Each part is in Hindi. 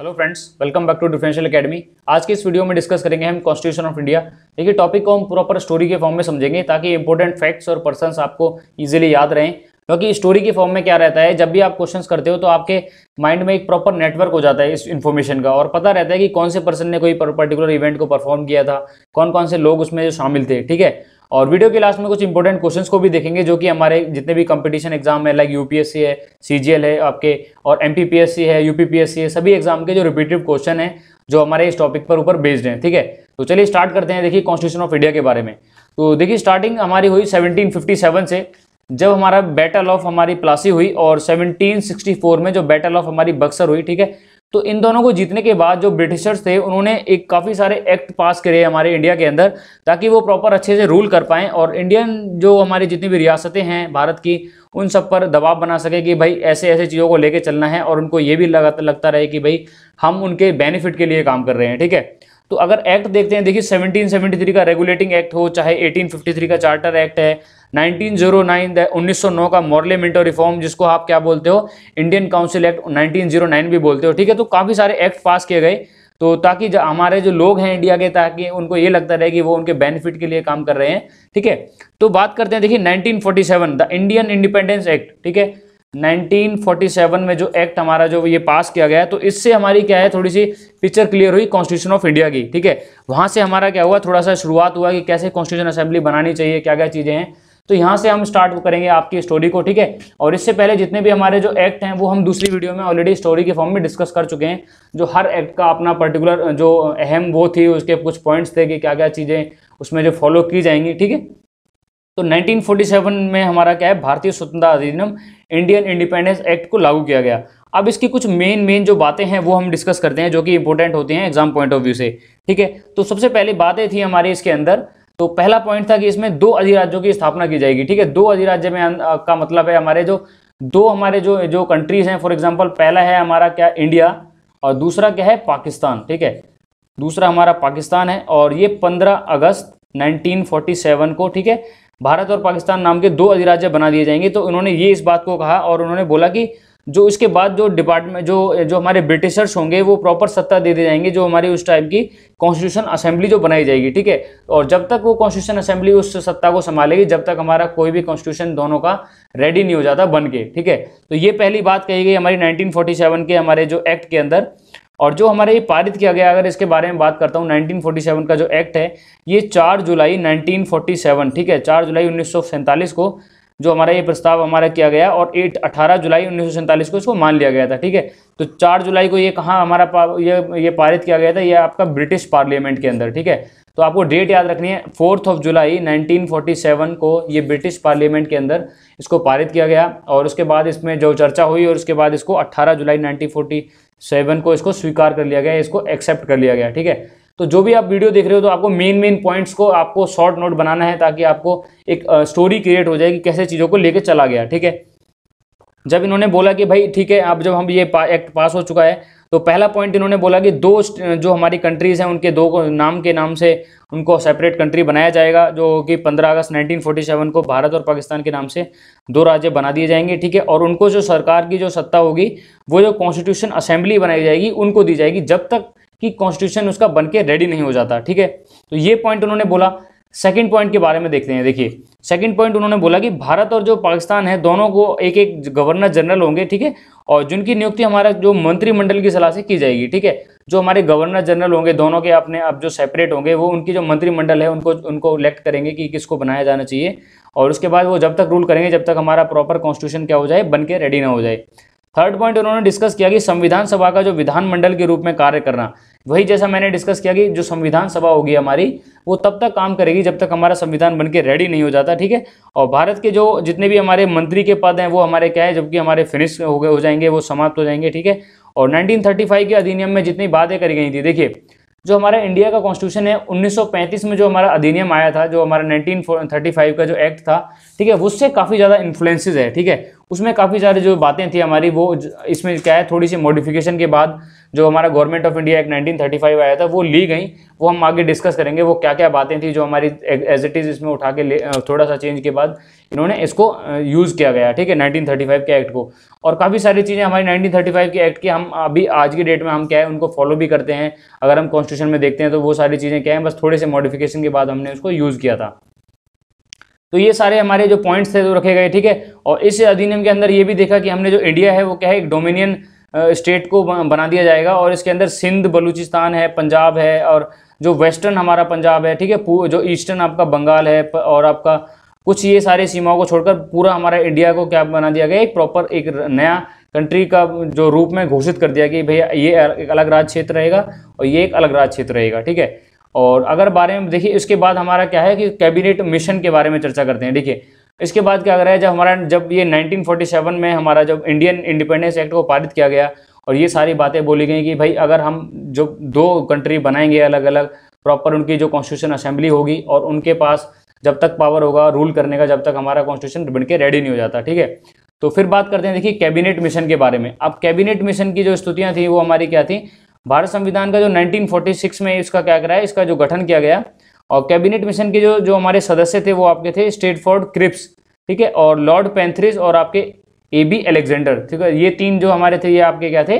hello friends welcome back to differential academy आज की इस वीडियो में डिस्कस करेंगे हम कॉन्स्टिट्यूशन ऑफ इंडिया देखिए टॉपिक को हम प्रॉपर स्टोरी के फॉर्म में समझेंगे ताकि इंपॉर्टेंट फैक्ट्स और पर्सन आपको ईजिली याद रहें क्योंकि स्टोरी के फॉर्म में क्या रहता है जब भी आप क्वेश्चंस करते हो तो आपके माइंड में एक प्रॉपर नेटवर्क हो जाता है इस इन्फॉर्मेशन का और पता रहता है कि कौन से पर्सन ने कोई पर्टिकुलर इवेंट को परफॉर्म किया था कौन कौन से लोग उसमें जो शामिल थे ठीक है और वीडियो के लास्ट में कुछ इंपॉर्टेंट क्वेश्चंस को भी देखेंगे जो कि हमारे जितने भी कंपटीशन एग्जाम है लाइक यूपीएससी है सीजीएल है आपके और एमपीपीएससी है यूपीपीएससी है सभी एग्जाम के जो रिपीटिव क्वेश्चन है जो हमारे इस टॉपिक पर ऊपर बेस्ड हैं ठीक है तो चलिए स्टार्ट करते हैं देखिए कॉन्स्टिट्यूशन ऑफ इंडिया के बारे में तो देखिए स्टार्टिंग हमारी हुई सेवनटीन से जब हमारा बैटल ऑफ हमारी प्लासी हुई और 1764 में जो बैटल ऑफ हमारी बक्सर हुई ठीक है तो इन दोनों को जीतने के बाद जो ब्रिटिशर्स थे उन्होंने एक काफ़ी सारे एक्ट पास करे हमारे इंडिया के अंदर ताकि वो प्रॉपर अच्छे से रूल कर पाएँ और इंडियन जो हमारी जितनी भी रियासतें हैं भारत की उन सब पर दबाव बना सके कि भाई ऐसे ऐसे चीज़ों को लेके चलना है और उनको ये भी लगा लगता रहे कि भाई हम उनके बेनिफिट के लिए काम कर रहे हैं ठीक है तो अगर एक्ट देखते हैं देखिए 1773 का रेगुलेटिंग एक्ट हो चाहे 1853 का चार्टर एक्ट है 1909 नौ का मॉरले मिंटो रिफॉर्म जिसको आप क्या बोलते हो इंडियन काउंसिल एक्ट 1909 भी बोलते हो ठीक है तो काफ़ी सारे एक्ट पास किए गए तो ताकि हमारे जो लोग हैं इंडिया के ताकि उनको ये लगता रहे कि वो उनके बेनिफिट के लिए काम कर रहे हैं ठीक है तो बात करते हैं देखिए 1947 द इंडियन इंडिपेंडेंस एक्ट ठीक है 1947 में जो एक्ट हमारा जो ये पास किया गया तो इससे हमारी क्या है थोड़ी सी पिक्चर क्लियर हुई कॉन्स्टिट्यूशन ऑफ इंडिया की ठीक है वहां से हमारा क्या हुआ थोड़ा सा शुरुआत हुआ कि कैसे कॉन्स्टिट्यूशन असेंबली बनानी चाहिए क्या क्या चीज़ें हैं तो यहाँ से हम स्टार्ट करेंगे आपकी स्टोरी को ठीक है और इससे पहले जितने भी हमारे जो एक्ट हैं वो हम दूसरी वीडियो में ऑलरेडी स्टोरी के फॉर्म में डिस्कस कर चुके हैं जो हर एक्ट का अपना पर्टिकुलर जो अहम वो थी उसके कुछ पॉइंट्स थे कि क्या क्या चीज़ें उसमें जो फॉलो की जाएंगी ठीक है तो 1947 में हमारा क्या है भारतीय स्वतंत्रता अधिनियम इंडियन इंडिपेंडेंस एक्ट को लागू किया गया अब इसकी कुछ मेन मेन जो बातें हैं वो हम डिस्कस करते हैं जो कि इंपॉर्टेंट होती हैं एग्जाम पॉइंट ऑफ व्यू से ठीक है तो सबसे पहले बातें थी हमारे इसके अंदर तो पहला पॉइंट था कि इसमें दो अधिराज्यों की स्थापना की जाएगी ठीक है दो अधिराज्य में आ, का मतलब है हमारे जो दो हमारे जो जो कंट्रीज हैं फॉर एग्जाम्पल पहला है हमारा क्या इंडिया और दूसरा क्या है पाकिस्तान ठीक है दूसरा हमारा पाकिस्तान है और ये पंद्रह अगस्त 1947 को ठीक है भारत और पाकिस्तान नाम के दो अधिराज्य बना दिए जाएंगे तो उन्होंने ये इस बात को कहा और उन्होंने बोला कि जो इसके बाद जो डिपार्टमेंट जो जो हमारे ब्रिटिशर्स होंगे वो प्रॉपर सत्ता दे दी जाएंगे जो हमारी उस टाइप की कॉन्स्टिट्यूशन असेंबली जो बनाई जाएगी ठीक है और जब तक वो कॉन्स्टिट्यूशन असेंबली उस सत्ता को संभालेगी जब तक हमारा कोई भी कॉन्स्टिट्यूशन दोनों का रेडी नहीं हो जाता बन के ठीक है तो ये पहली बात कही गई हमारी नाइनटीन के हमारे जो एक्ट के अंदर और जो हमारे ये पारित किया गया अगर इसके बारे में बात करता हूँ 1947 का जो एक्ट है ये 4 जुलाई 1947 ठीक है 4 जुलाई उन्नीस को जो हमारा ये प्रस्ताव हमारा किया गया और एट अठारह जुलाई उन्नीस को इसको मान लिया गया था ठीक है तो चार जुलाई को ये कहाँ हमारा ये ये पारित किया गया था ये आपका ब्रिटिश पार्लियामेंट के अंदर ठीक है तो आपको डेट याद रखनी है फोर्थ ऑफ जुलाई 1947 को ये ब्रिटिश पार्लियामेंट के अंदर इसको पारित किया गया और उसके बाद इसमें जो चर्चा हुई और उसके बाद इसको 18 जुलाई सेवन को इसको स्वीकार कर लिया गया इसको एक्सेप्ट कर लिया गया ठीक है तो जो भी आप वीडियो देख रहे हो तो आपको मेन मेन पॉइंट्स को आपको शॉर्ट नोट बनाना है ताकि आपको एक स्टोरी क्रिएट हो जाए कि कैसे चीज़ों को लेकर चला गया ठीक है जब इन्होंने बोला कि भाई ठीक है अब जब हम ये पा, एक्ट पास हो चुका है तो पहला पॉइंट इन्होंने बोला कि दो जो हमारी कंट्रीज़ हैं उनके दो नाम के नाम से उनको सेपरेट कंट्री बनाया जाएगा जो कि 15 अगस्त 1947 को भारत और पाकिस्तान के नाम से दो राज्य बना दिए जाएंगे ठीक है और उनको जो सरकार की जो सत्ता होगी वो जो कॉन्स्टिट्यूशन असेंबली बनाई जाएगी उनको दी जाएगी जब तक कि कॉन्स्टिट्यूशन उसका बन रेडी नहीं हो जाता ठीक है तो ये पॉइंट उन्होंने बोला सेकेंड पॉइंट के बारे में देखते हैं देखिए सेकेंड पॉइंट उन्होंने बोला कि भारत और जो पाकिस्तान है दोनों को एक एक गवर्नर जनरल होंगे ठीक है और जिनकी नियुक्ति हमारा जो मंत्रिमंडल की सलाह से की जाएगी ठीक है जो हमारे गवर्नर जनरल होंगे दोनों के अपने अब जो सेपरेट होंगे वो उनकी जो मंत्रिमंडल है उनको उनको इलेक्ट करेंगे कि किसको बनाया जाना चाहिए और उसके बाद वो जब तक रूल करेंगे जब तक हमारा प्रॉपर कॉन्स्टिट्यूशन क्या हो जाए बन के रेडी ना हो जाए थर्ड पॉइंट उन्होंने डिस्कस किया कि संविधान सभा का जो विधानमंडल के रूप में कार्य करना वही जैसा मैंने डिस्कस किया कि जो संविधान सभा होगी हमारी वो तब तक काम करेगी जब तक हमारा संविधान बन के रेडी नहीं हो जाता ठीक है और भारत के जो जितने भी हमारे मंत्री के पद हैं वो हमारे क्या है जबकि हमारे फिनिश हो गए हो जाएंगे वो समाप्त हो जाएंगे ठीक है और 1935 के अधिनियम में जितनी बातें करी गई थी देखिए जो हमारा इंडिया का कॉन्स्टिट्यूशन है 1935 में जो हमारा अधिनियम आया था जो हमारा 1935 का जो एक्ट था ठीक है उससे काफ़ी ज़्यादा इन्फ्लुएंसेज है ठीक है उसमें काफ़ी सारी जो बातें थी हमारी वो इसमें क्या है थोड़ी सी मॉडिफिकेशन के बाद जो हमारा गवर्नमेंट ऑफ इंडिया एक्ट 1935 आया था वो ली गई वो हम आगे डिस्कस करेंगे वो क्या क्या बातें थी जो हमारी एज इट इज़ इसमें उठा के थोड़ा सा चेंज के बाद इन्होंने इसको यूज़ किया गया ठीक है नाइनटीन के एक्ट को और काफ़ी सारी चीज़ें हमारी नाइनटीन के एक्ट की हम अभी आज की डेट में हम क्या है उनको फॉलो भी करते हैं अगर हम कॉन्स्टिट्यूशन में देखते हैं तो वो सारी चीज़ें क्या हैं बस थोड़े से मॉडिफिकेशन के बाद हमने उसको यूज़ किया था तो ये सारे हमारे जो पॉइंट्स थे वो रखे गए ठीक है और इस अधिनियम के अंदर ये भी देखा कि हमने जो इंडिया है वो क्या है एक डोमिनियन स्टेट को बना दिया जाएगा और इसके अंदर सिंध बलूचिस्तान है पंजाब है और जो वेस्टर्न हमारा पंजाब है ठीक है जो ईस्टर्न आपका बंगाल है और आपका कुछ ये सारे सीमाओं को छोड़कर पूरा हमारा इंडिया को क्या बना दिया गया एक प्रॉपर एक नया कंट्री का जो रूप में घोषित कर दिया कि भैया ये एक अलग राज्य क्षेत्र रहेगा और ये एक अलग राज्य क्षेत्र रहेगा ठीक है और अगर बारे में देखिए इसके बाद हमारा क्या है कि कैबिनेट मिशन के बारे में चर्चा करते हैं देखिए इसके बाद क्या कर रहा है जब हमारा जब ये 1947 में हमारा जब इंडियन इंडिपेंडेंस एक्ट को पारित किया गया और ये सारी बातें बोली गई कि भाई अगर हम जो दो कंट्री बनाएंगे अलग अलग प्रॉपर उनकी जो कॉन्स्टिट्यूशन असेंबली होगी और उनके पास जब तक पावर होगा रूल करने का जब तक हमारा कॉन्स्टिट्यूशन बन के रेडी नहीं हो जाता ठीक है तो फिर बात करते हैं देखिए कैबिनेट मिशन के बारे में अब कैबिनेट मिशन की जो स्तुतियाँ थी वो हमारी क्या थी भारत संविधान का जो 1946 में इसका क्या करा है इसका जो गठन किया गया और कैबिनेट मिशन के जो जो हमारे सदस्य थे वो आपके थे स्टेट स्टेटफोर्ड क्रिप्स ठीक है और लॉर्ड पेंथ्रिस और आपके ए बी एलेक्जेंडर ठीक है ये तीन जो हमारे थे ये आपके क्या थे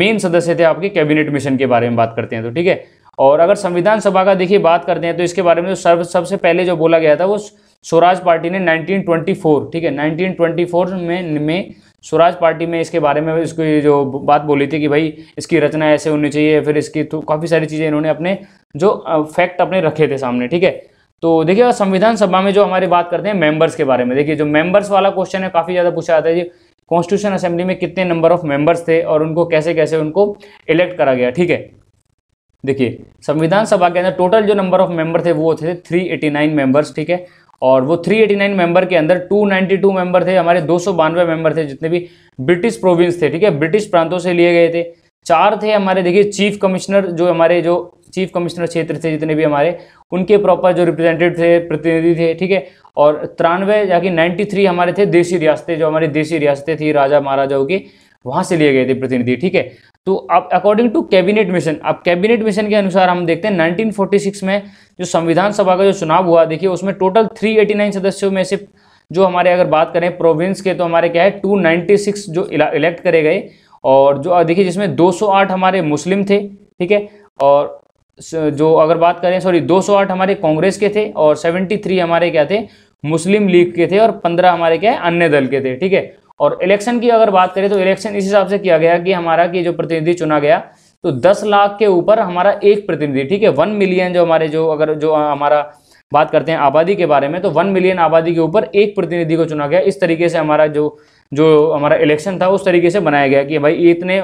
मेन सदस्य थे आपके कैबिनेट मिशन के बारे में बात करते हैं तो ठीक है और अगर संविधान सभा का देखिए बात करते हैं तो इसके बारे में तो सर्व सबसे पहले जो बोला गया था वो स्वराज पार्टी ने 1924 ठीक है 1924 में में स्वराज पार्टी में इसके बारे में इसकी जो बात बोली थी कि भाई इसकी रचना ऐसे होनी चाहिए फिर इसकी तो काफ़ी सारी चीज़ें इन्होंने अपने जो फैक्ट अपने रखे थे सामने ठीक है तो देखिए संविधान सभा में जो हमारी बात करते हैं मेंबर्स के बारे में देखिए जो मेंबर्स वाला क्वेश्चन है काफ़ी ज़्यादा पूछा जाता है जी कॉन्स्टिट्यूशन असेंबली में कितने नंबर ऑफ मेंबर्स थे और उनको कैसे कैसे उनको इलेक्ट करा गया ठीक है देखिए संविधान सभा के अंदर टोटल जो नंबर ऑफ मेंबर थे वो थे थ्री नाइन मेंबर्स ठीक है और वो 389 मेंबर के अंदर 292 मेंबर थे हमारे दो मेंबर थे जितने भी ब्रिटिश प्रोविंस थे ठीक है ब्रिटिश प्रांतों से लिए गए थे चार थे हमारे देखिए चीफ कमिश्नर जो हमारे जो चीफ कमिश्नर क्षेत्र थे जितने भी हमारे उनके प्रॉपर जो रिप्रेजेंटेटिव थे प्रतिनिधि थे ठीक है और तिरानवे कि नाइन्टी हमारे थे देशी रियासतें जो हमारी देशी रियासतें थी राजा महाराजाओं की वहाँ से लिए गए थे प्रतिनिधि ठीक है तो अब अकॉर्डिंग टू कैबिनेट मिशन अब कैबिनेट मिशन के अनुसार हम देखते हैं 1946 में जो संविधान सभा का जो चुनाव हुआ देखिए उसमें टोटल 389 सदस्यों में से जो हमारे अगर बात करें प्रोविंस के तो हमारे क्या है 296 जो इलेक्ट करे गए और जो देखिए जिसमें 208 हमारे मुस्लिम थे ठीक है और जो अगर बात करें सॉरी 208 हमारे कांग्रेस के थे और 73 हमारे क्या थे मुस्लिम लीग के थे और 15 हमारे क्या है अन्य दल के थे ठीक है और इलेक्शन की अगर बात करें तो इलेक्शन इस हिसाब से किया गया कि हमारा कि जो प्रतिनिधि चुना गया तो दस लाख के ऊपर हमारा एक प्रतिनिधि ठीक है वन मिलियन जो हमारे जो अगर जो हमारा बात करते हैं आबादी के बारे में तो वन मिलियन आबादी के ऊपर एक प्रतिनिधि को चुना गया इस तरीके से हमारा जो जो हमारा इलेक्शन था उस तरीके से बनाया गया कि भाई इतने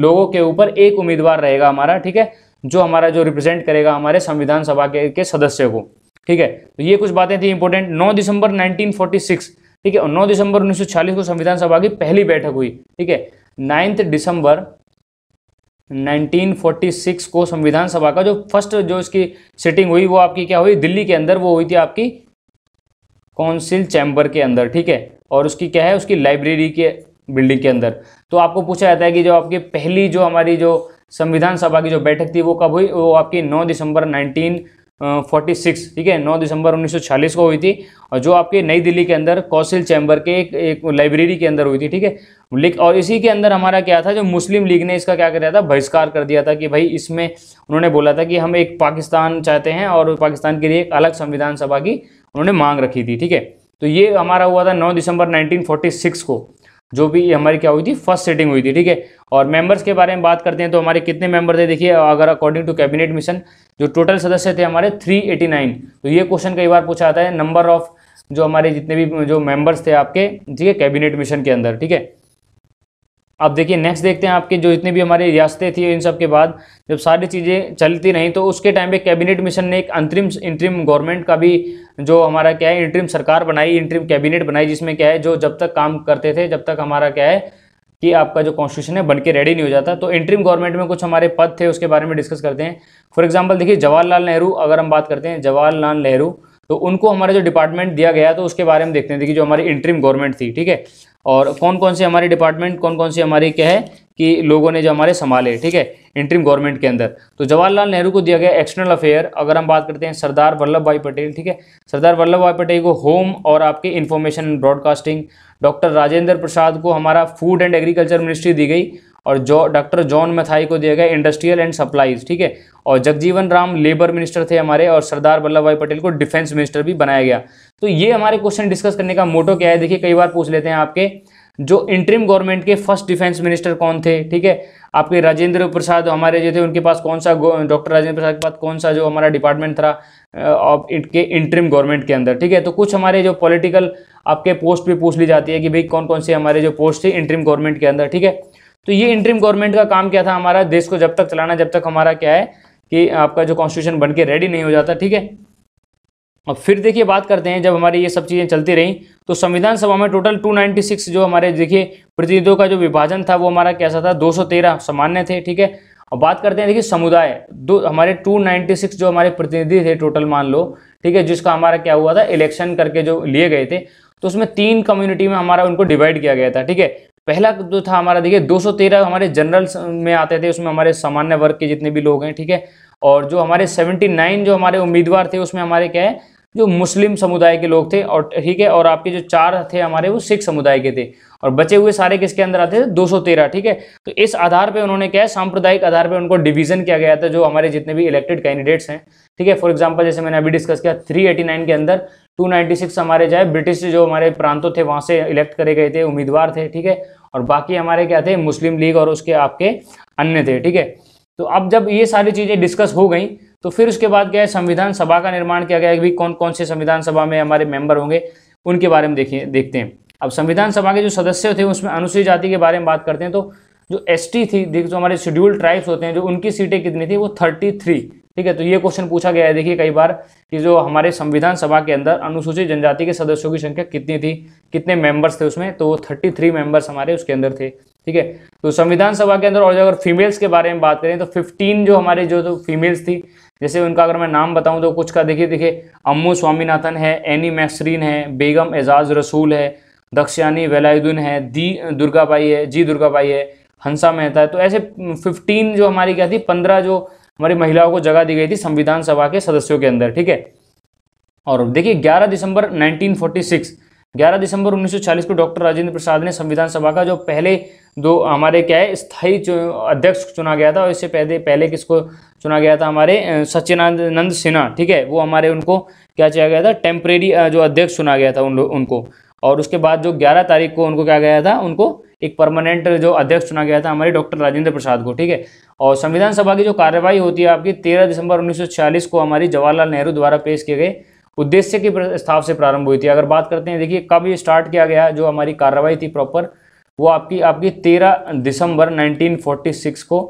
लोगों के ऊपर एक उम्मीदवार रहेगा हमारा ठीक है जो हमारा जो रिप्रेजेंट करेगा हमारे संविधान सभा के, के सदस्य को ठीक है तो ये कुछ बातें थी इंपॉर्टेंट नौ दिसंबर नाइनटीन ठीक है और 9 दिसंबर 1946 को संविधान सभा की पहली बैठक हुई ठीक है नाइन्थ दिसंबर 1946 को संविधान सभा का जो फर्स्ट जो इसकी सिटिंग हुई वो आपकी क्या हुई दिल्ली के अंदर वो हुई थी आपकी काउंसिल चैम्बर के अंदर ठीक है और उसकी क्या है उसकी लाइब्रेरी के बिल्डिंग के अंदर तो आपको पूछा जाता है कि जो आपकी पहली जो हमारी जो संविधान सभा की जो बैठक थी वो कब हुई वो आपकी 9 दिसंबर फोर्टी सिक्स ठीक है नौ दिसंबर 1940 को हुई थी और जो आपके नई दिल्ली के अंदर कौशल चैम्बर के एक, एक लाइब्रेरी के अंदर हुई थी ठीक है और इसी के अंदर हमारा क्या था जो मुस्लिम लीग ने इसका क्या कर दिया था बहिष्कार कर दिया था कि भाई इसमें उन्होंने बोला था कि हम एक पाकिस्तान चाहते हैं और पाकिस्तान के लिए एक अलग संविधान सभा की उन्होंने मांग रखी थी ठीक है तो ये हमारा हुआ था नौ दिसंबर सिक्स को जो भी हमारी क्या हुई थी फर्स्ट सेटिंग हुई थी ठीक है और मेंबर्स के बारे में बात करते हैं तो हमारे कितने मेंबर थे देखिए अगर अकॉर्डिंग टू कैबिनेट मिशन जो टोटल सदस्य थे हमारे 389 तो ये क्वेश्चन कई बार पूछा आता है नंबर ऑफ जो हमारे जितने भी जो मेंबर्स थे आपके ठीक है कैबिनेट मिशन के अंदर ठीक है अब देखिए नेक्स्ट देखते हैं आपके जो इतने भी हमारे रियासतें थी इन सब के बाद जब सारी चीज़ें चलती रहीं तो उसके टाइम पे कैबिनेट मिशन ने एक अंतरिम इंटरिम गवर्नमेंट का भी जो हमारा क्या है इंटरिम सरकार बनाई इंटरिम कैबिनेट बनाई जिसमें क्या है जो जब तक काम करते थे जब तक हमारा क्या है कि आपका जो कॉन्स्टिट्यूशन है बन के रेडी नहीं हो जाता तो इंटरिम गवर्नमेंट में कुछ हमारे पद थे उसके बारे में डिस्कस करते हैं फॉर एग्जाम्पल देखिए जवाहरलाल नेहरू अगर हम बात करते हैं जवाहरलाल नेहरू तो उनको हमारा जो डिपार्टमेंट दिया गया तो उसके बारे में देखते हैं देखिए जो हमारी इंटरिम गवर्नमेंट थी ठीक है और कौन कौन से हमारे डिपार्टमेंट कौन कौन से हमारे क्या है कि लोगों ने जो हमारे संभाले ठीक है इंटरिम गवर्नमेंट के अंदर तो जवाहरलाल नेहरू को दिया गया एक्सटर्नल अफेयर अगर हम बात करते हैं सरदार वल्लभ भाई पटेल ठीक है सरदार वल्लभ भाई पटेल को होम और आपके information broadcasting doctor Rajendra Prasad को हमारा फूड एंड एग्रीकल्चर मिनिस्ट्री दी गई और जो डॉक्टर जॉन मथाई को दिया गया इंडस्ट्रियल एंड सप्लाईज ठीक है और जगजीवन राम लेबर मिनिस्टर थे हमारे और सरदार वल्लभ भाई पटेल को डिफेंस मिनिस्टर भी बनाया गया तो ये हमारे क्वेश्चन डिस्कस करने का मोटो क्या है देखिए कई बार पूछ लेते हैं आपके जो इंट्रीम गवर्नमेंट के फर्स्ट डिफेंस मिनिस्टर कौन थे ठीक है आपके राजेंद्र प्रसाद हमारे जो थे उनके पास कौन सा डॉक्टर राजेंद्र प्रसाद के पास कौन सा जो हमारा डिपार्टमेंट था ऑफ के इंट्रीम गवर्नमेंट के अंदर ठीक है तो कुछ हमारे जो पॉलिटिकल आपके पोस्ट भी पूछ ली जाती है कि भाई कौन कौन से हमारे जो पोस्ट थे इंट्रीम गवर्नमेंट के अंदर ठीक है तो ये इंटरिम गवर्नमेंट का काम क्या था हमारा देश को जब तक चलाना जब तक हमारा क्या है कि आपका जो कॉन्स्टिट्यूशन बन के रेडी नहीं हो जाता ठीक है अब फिर देखिए बात करते हैं जब हमारी ये सब चीज़ें चलती रहीं तो संविधान सभा में टोटल 296 जो हमारे देखिए प्रतिनिधियों का जो विभाजन था वो हमारा कैसा था 213 सामान्य थे ठीक है अब बात करते हैं देखिए समुदाय दो हमारे 296 जो हमारे प्रतिनिधि थे टोटल मान लो ठीक है जिसका हमारा क्या हुआ था इलेक्शन करके जो लिए गए थे तो उसमें तीन कम्युनिटी में हमारा उनको डिवाइड किया गया था ठीक है पहला जो तो था हमारा देखिए 213 हमारे जनरल में आते थे उसमें हमारे सामान्य वर्ग के जितने भी लोग हैं ठीक है और जो हमारे 79 जो हमारे उम्मीदवार थे उसमें हमारे क्या है जो मुस्लिम समुदाय के लोग थे और ठीक है और आपके जो चार थे हमारे वो सिख समुदाय के थे और बचे हुए सारे किसके अंदर आते थे दो ठीक है तो इस आधार पे उन्होंने क्या है सांप्रदायिक आधार पे उनको डिवीजन किया गया था जो हमारे जितने भी इलेक्टेड कैंडिडेट्स हैं ठीक है फॉर एग्जाम्पल जैसे मैंने अभी डिस्कस किया 389 के अंदर 296 हमारे जो है ब्रिटिश जो हमारे प्रांतों थे वहाँ से इलेक्ट करे गए थे उम्मीदवार थे ठीक है और बाकी हमारे क्या थे मुस्लिम लीग और उसके आपके अन्य थे ठीक है तो अब जब ये सारी चीज़ें डिस्कस हो गई तो फिर उसके बाद क्या है संविधान सभा का निर्माण किया गया कि कौन कौन से संविधान सभा में हमारे मेंबर होंगे उनके बारे में देखिए देखते हैं अब संविधान सभा के जो सदस्य थे उसमें अनुसूचित जाति के बारे में बात करते हैं तो जो एस टी थी जो हमारे शेड्यूल ट्राइब्स होते हैं जो उनकी सीटें कितनी थी वो थर्टी थ्री ठीक है तो ये क्वेश्चन पूछा गया है देखिए कई बार कि जो हमारे संविधान सभा के अंदर अनुसूचित जनजाति के सदस्यों की संख्या कितनी थी कितने मेंबर्स थे उसमें तो वो थर्टी थ्री मेंबर्स हमारे उसके अंदर थे ठीक है तो संविधान सभा के अंदर और अगर फीमेल्स के बारे में बात करें तो फिफ्टीन जो हमारे जो तो फीमेल्स थी जैसे उनका अगर मैं नाम बताऊं तो कुछ का देखिए देखिए अम्मू स्वामीनाथन है एनी मैसरीन e है बेगम एजाज रसूल है दक्षयानी वेलायुद्दीन है दी दुर्गाबाई है जी दुर्गाबाई है हंसा मेहता है तो ऐसे फिफ्टीन जो हमारी क्या थी पंद्रह जो हमारी महिलाओं को जगह दी गई थी संविधान सभा के सदस्यों के अंदर ठीक है और देखिए 11 दिसंबर 1946 11 दिसंबर 1940 को डॉक्टर राजेंद्र प्रसाद ने संविधान सभा का जो पहले दो हमारे क्या है स्थायी अध्यक्ष चुना गया था और इससे पहले पहले किसको चुना गया था हमारे सच्चिदानंद सिन्हा ठीक है वो हमारे उनको क्या किया गया था टेम्परेरी जो अध्यक्ष चुना गया था उन उनको और उसके बाद जो ग्यारह तारीख को उनको क्या गया था उनको एक परमानेंट जो अध्यक्ष चुना गया था हमारे डॉक्टर राजेंद्र प्रसाद को ठीक है और संविधान सभा की जो कार्यवाही होती है आपकी तेरह दिसंबर 1946 को हमारी जवाहरलाल नेहरू द्वारा पेश किए गए उद्देश्य के प्रस्ताव से प्रारंभ हुई थी अगर बात करते हैं देखिए कब ये स्टार्ट किया गया जो हमारी कार्रवाई थी प्रॉपर वो आपकी आपकी तेरह दिसंबर 1946 को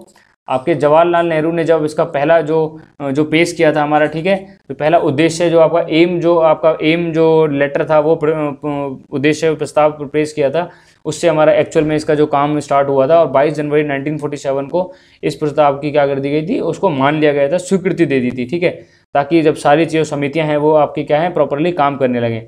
आपके जवाहरलाल नेहरू ने जब इसका पहला जो जो पेश किया था हमारा ठीक है तो पहला उद्देश्य जो आपका एम जो आपका एम जो लेटर था वो उद्देश्य प्रस्ताव पेश किया था उससे हमारा एक्चुअल में इसका जो काम स्टार्ट हुआ था और 22 जनवरी 1947 को इस प्रस्ताव की क्या कर दी गई थी उसको मान लिया गया था स्वीकृति दे दी थी ठीक है ताकि जब सारी चीज समितियाँ हैं वो आपकी क्या है प्रॉपरली काम करने लगे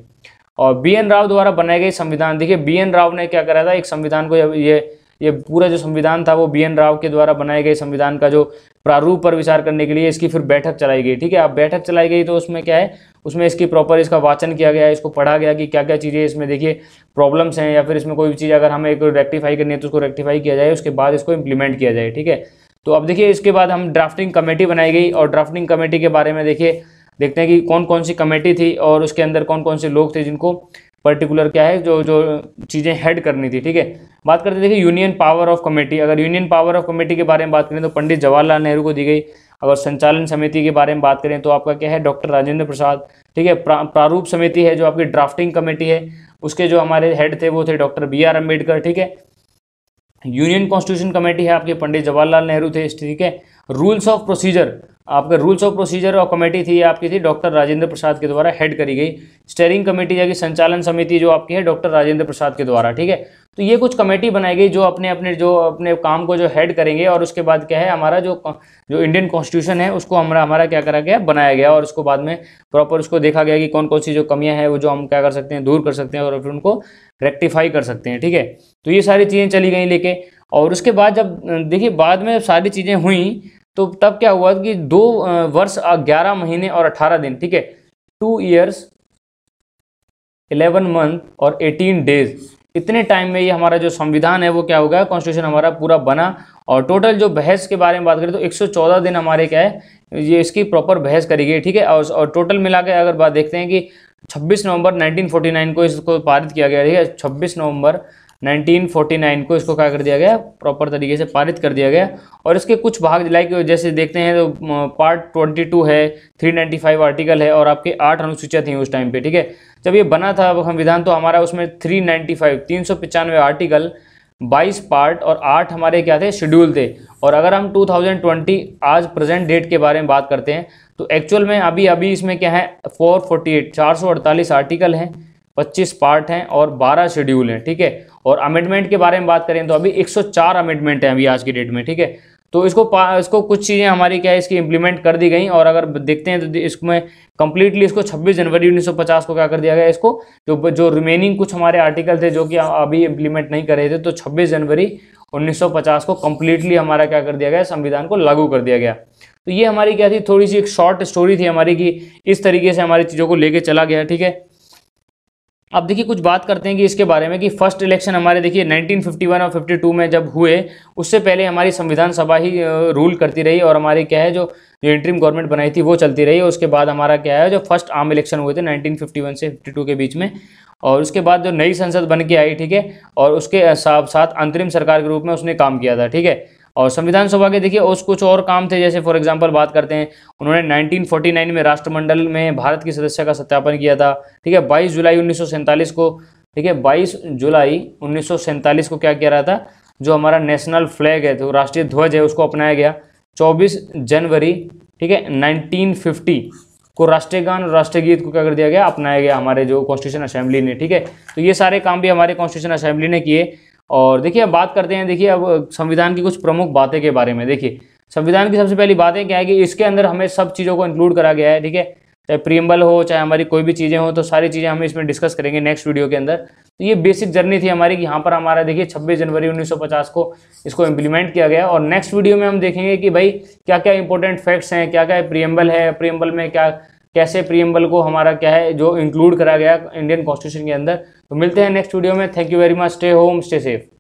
और बी एन राव द्वारा बनाए गए संविधान देखिए बी एन राव ने क्या करा था एक संविधान को जब ये ये पूरा जो संविधान था वो बी एन राव के द्वारा बनाए गए संविधान का जो प्रारूप पर विचार करने के लिए इसकी फिर बैठक चलाई गई ठीक है अब बैठक चलाई गई तो उसमें क्या है उसमें इसकी प्रॉपर इसका वाचन किया गया इसको पढ़ा गया कि क्या क्या चीज़ें इसमें देखिए प्रॉब्लम्स हैं या फिर इसमें कोई भी चीज़ अगर हमें रेक्टिफाई करनी है तो उसको रेक्टिफाई किया जाए उसके बाद इसको इम्प्लीमेंट किया जाए ठीक है तो अब देखिए इसके बाद हम ड्राफ्टिंग कमेटी बनाई गई और ड्राफ्टिंग कमेटी के बारे में देखिए देखते हैं कि कौन कौन सी कमेटी थी और उसके अंदर कौन कौन से लोग थे जिनको पर्टिकुलर क्या है जो जो चीज़ें हेड करनी थी ठीक है बात करते देखिए यूनियन पावर ऑफ कमेटी अगर यूनियन पावर ऑफ कमेटी के बारे में बात करें तो पंडित जवाहरलाल नेहरू को दी गई अगर संचालन समिति के बारे में बात करें तो आपका क्या है डॉक्टर राजेंद्र प्रसाद ठीक है प्रा, प्रारूप समिति है जो आपकी ड्राफ्टिंग कमेटी है उसके जो हमारे हेड थे वो थे डॉक्टर बी आर अम्बेडकर ठीक है यूनियन कॉन्स्टिट्यूशन कमेटी है आपके पंडित जवाहरलाल नेहरू थे ठीक है रूल्स ऑफ प्रोसीजर आपका रूल्स ऑफ प्रोसीजर और कमेटी थी आपकी थी डॉक्टर राजेंद्र प्रसाद के द्वारा हेड करी गई स्टेयरिंग कमेटी या कि संचालन समिति जो आपकी है डॉक्टर राजेंद्र प्रसाद के द्वारा ठीक है तो ये कुछ कमेटी बनाई गई जो अपने अपने जो अपने काम को जो हेड करेंगे और उसके बाद क्या है हमारा जो जो इंडियन कॉन्स्टिट्यूशन है उसको हमारा हमारा क्या करा गया बनाया गया और उसको बाद में प्रॉपर उसको देखा गया कि कौन कौन सी जो कमियां हैं वो जो हम क्या कर सकते हैं दूर कर सकते हैं और फिर उनको रेक्टिफाई कर सकते हैं ठीक है तो ये सारी चीज़ें चली गई लेके और उसके बाद जब देखिए बाद में सारी चीज़ें हुई तो तब क्या हुआ कि दो वर्ष ग्यारह महीने और अठारह दिन ठीक है टू ईयर्स इलेवन मंथ और एटीन डेज इतने टाइम में ये हमारा जो संविधान है वो क्या होगा कॉन्स्टिट्यूशन हमारा पूरा बना और टोटल जो बहस के बारे में बात करें तो 114 दिन हमारे क्या है ये इसकी प्रॉपर बहस करी गई ठीक है और, और टोटल मिला के अगर बात देखते हैं कि 26 नवंबर 1949 को इसको पारित किया गया ठीक है 26 नवंबर 1949 को इसको क्या कर दिया गया प्रॉपर तरीके से पारित कर दिया गया और इसके कुछ भाग लाइक जैसे देखते हैं तो पार्ट 22 है 395 आर्टिकल है और आपके आठ अनुसूचियाँ थी उस टाइम पे ठीक है जब ये बना था संविधान तो हमारा उसमें थ्री नाइन्टी आर्टिकल 22 पार्ट और आठ हमारे क्या थे शेड्यूल थे और अगर हम 2020 आज प्रेजेंट डेट के बारे में बात करते हैं तो एक्चुअल में अभी अभी इसमें क्या है फोर फोर्टी आर्टिकल हैं 25 पार्ट हैं और 12 शेड्यूल हैं ठीक है और अमेंडमेंट के बारे में बात करें तो अभी 104 अमेंडमेंट हैं अभी आज की डेट में ठीक है तो इसको इसको कुछ चीज़ें हमारी क्या है इसकी इम्प्लीमेंट कर दी गई और अगर देखते हैं तो इसमें कंप्लीटली इसको 26 जनवरी 1950 को क्या कर दिया गया इसको जो जो रिमेनिंग कुछ हमारे आर्टिकल थे जो कि अभी इम्प्लीमेंट नहीं कर रहे थे तो 26 जनवरी 1950 को कम्प्लीटली हमारा क्या कर दिया गया संविधान को लागू कर दिया गया तो ये हमारी क्या थी थोड़ी सी एक शॉर्ट स्टोरी थी हमारी कि इस तरीके से हमारी चीज़ों को लेके चला गया ठीक है अब देखिए कुछ बात करते हैं कि इसके बारे में कि फर्स्ट इलेक्शन हमारे देखिए 1951 और 52 में जब हुए उससे पहले हमारी संविधान सभा ही रूल करती रही और हमारी क्या है जो जो इंट्रीम गवर्नमेंट बनाई थी वो चलती रही और उसके बाद हमारा क्या है जो फर्स्ट आम इलेक्शन हुए थे 1951 से 52 के बीच में और उसके बाद जो नई संसद बन के आई ठीक है और उसके साथ साथ अंतरिम सरकार के रूप में उसने काम किया था ठीक है और संविधान सभा के देखिए और कुछ और काम थे जैसे फॉर एग्जाम्पल बात करते हैं उन्होंने 1949 में राष्ट्रमंडल में भारत की सदस्य का सत्यापन किया था ठीक है 22 जुलाई उन्नीस को ठीक है 22 जुलाई उन्नीस को क्या किया रहा था जो हमारा नेशनल फ्लैग है तो राष्ट्रीय ध्वज है उसको अपनाया गया चौबीस जनवरी ठीक है 1950 को राष्ट्रीय गान और राष्ट्रीय गीत को क्या कर दिया गया अपनाया गया हमारे जो कॉन्स्टिट्यूशन असेंबली ने ठीक है तो ये सारे काम भी हमारे कॉन्स्टिट्यूशन असेंबली ने किए और देखिए अब बात करते हैं देखिए अब संविधान की कुछ प्रमुख बातें के बारे में देखिए संविधान की सबसे पहली बातें क्या है कि इसके अंदर हमें सब चीज़ों को इंक्लूड करा गया है ठीक है चाहे प्रियम्बल हो चाहे हमारी कोई भी चीज़ें हो तो सारी चीज़ें हम इसमें डिस्कस करेंगे नेक्स्ट वीडियो के अंदर तो ये बेसिक जर्नी थी हमारी कि यहाँ पर हमारा देखिए 26 जनवरी 1950 को इसको इम्प्लीमेंट किया गया और नेक्स्ट वीडियो में हम देखेंगे कि भाई क्या क्या इंपॉर्टेंट फैक्ट्स हैं क्या क्या प्रियम्बल है प्रियम्बल में क्या कैसे प्रियम्बल को हमारा क्या है जो इंक्लूड करा गया इंडियन कॉन्स्टिट्यूशन के अंदर तो मिलते हैं नेक्स्ट वीडियो में thank you very much stay home stay safe